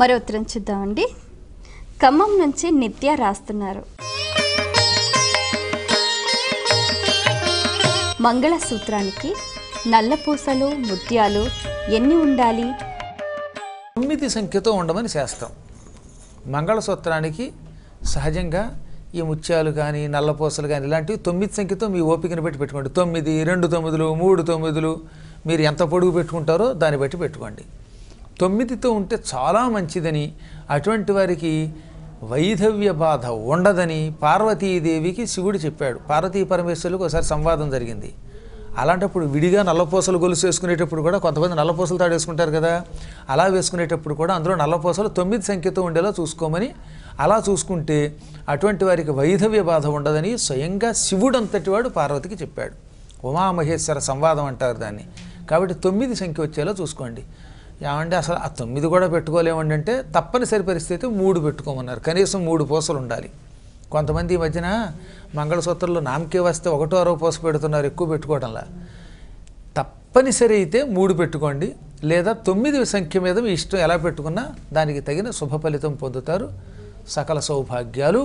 మరో ఉత్తరం చూద్దామండి ఖమ్మం నుంచి నిత్య రాస్తున్నారు మంగళసూత్రానికి నల్లపూసలు ముత్యాలు ఎన్ని ఉండాలి తొమ్మిది సంఖ్యతో ఉండమని చేస్తాం మంగళసూత్రానికి సహజంగా ఈ ముత్యాలు కానీ నల్లపూసలు కానీ ఇలాంటివి తొమ్మిది సంఖ్యతో మీ ఓపికను బట్టి పెట్టుకోండి తొమ్మిది రెండు తొమ్మిదిలు మూడు తొమ్మిదిలు మీరు ఎంత పొడుగు పెట్టుకుంటారో దాన్ని బట్టి పెట్టుకోండి తొమ్మిదితో ఉంటే చాలా మంచిదని అటువంటి వారికి వైధవ్య బాధ ఉండదని పార్వతీదేవికి శివుడు చెప్పాడు పార్వతీ పరమేశ్వరులకు ఒకసారి సంవాదం జరిగింది అలాంటప్పుడు విడిగా నల్లపూసలు గొలుసు వేసుకునేటప్పుడు కూడా కొంతమంది నల్లపూసలు తాడేసుకుంటారు కదా అలా వేసుకునేటప్పుడు కూడా అందులో నల్లపూసలు తొమ్మిది సంఖ్యతో ఉండేలా చూసుకోమని అలా చూసుకుంటే అటువంటి వారికి వైధవ్య బాధ ఉండదని స్వయంగా శివుడంతటి వాడు పార్వతికి చెప్పాడు ఉమామహేశ్వర సంవాదం అంటారు దాన్ని కాబట్టి తొమ్మిది సంఖ్య వచ్చేలా చూసుకోండి ఏమంటే అసలు ఆ తొమ్మిది కూడా పెట్టుకోలేమండి అంటే తప్పనిసరి పరిస్థితి మూడు పెట్టుకోమన్నారు కనీసం మూడు పూసలు ఉండాలి కొంతమంది ఈ మధ్యన మంగళసూత్రంలో నామకే వస్తే ఒకటో అరవ పూస పెడుతున్నారు ఎక్కువ పెట్టుకోవడంలా తప్పనిసరి అయితే మూడు పెట్టుకోండి లేదా తొమ్మిది సంఖ్య మీద మీ ఇష్టం ఎలా పెట్టుకున్నా దానికి తగిన శుభ ఫలితం పొందుతారు సకల సౌభాగ్యాలు